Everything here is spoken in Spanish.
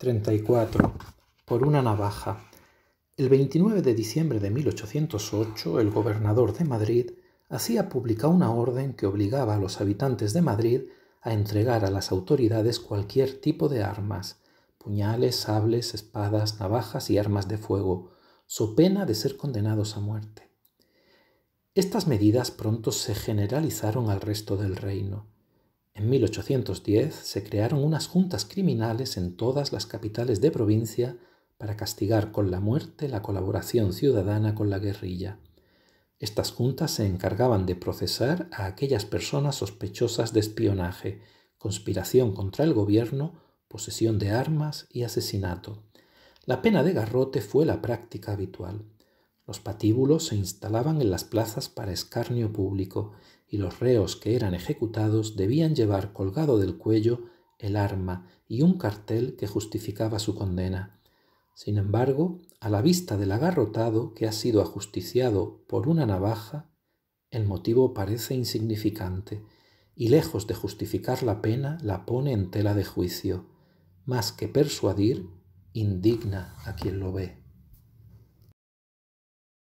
34. Por una navaja. El 29 de diciembre de 1808, el gobernador de Madrid hacía pública una orden que obligaba a los habitantes de Madrid a entregar a las autoridades cualquier tipo de armas, puñales, sables, espadas, navajas y armas de fuego, so pena de ser condenados a muerte. Estas medidas pronto se generalizaron al resto del reino. En 1810 se crearon unas juntas criminales en todas las capitales de provincia para castigar con la muerte la colaboración ciudadana con la guerrilla. Estas juntas se encargaban de procesar a aquellas personas sospechosas de espionaje, conspiración contra el gobierno, posesión de armas y asesinato. La pena de garrote fue la práctica habitual. Los patíbulos se instalaban en las plazas para escarnio público y los reos que eran ejecutados debían llevar colgado del cuello el arma y un cartel que justificaba su condena. Sin embargo, a la vista del agarrotado que ha sido ajusticiado por una navaja, el motivo parece insignificante y lejos de justificar la pena la pone en tela de juicio, más que persuadir, indigna a quien lo ve.